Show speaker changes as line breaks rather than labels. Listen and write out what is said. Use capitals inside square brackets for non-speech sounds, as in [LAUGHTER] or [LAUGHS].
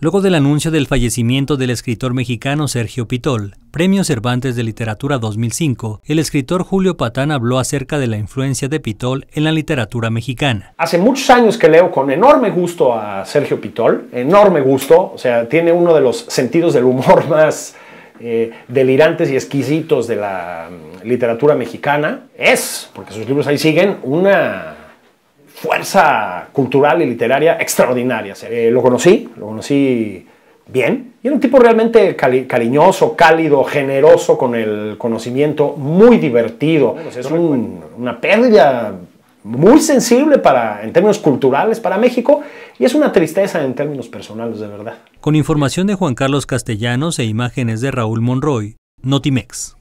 Luego del anuncio del fallecimiento del escritor mexicano Sergio Pitol, Premio Cervantes de Literatura 2005, el escritor Julio Patán habló acerca de la influencia de Pitol en la literatura mexicana. Hace
muchos años que leo con enorme gusto a Sergio Pitol, enorme gusto, o sea, tiene uno de los sentidos del humor [LAUGHS] más eh, delirantes y exquisitos de la mm, literatura mexicana. Es, porque sus libros ahí siguen, una fuerza cultural y literaria extraordinaria. Eh, lo conocí, lo conocí bien, y era un tipo realmente cariñoso, cálido, generoso con el conocimiento, muy divertido. es pues una pérdida muy sensible para, en términos culturales para México y es una tristeza en términos personales, de verdad.
Con información de Juan Carlos Castellanos e imágenes de Raúl Monroy, Notimex.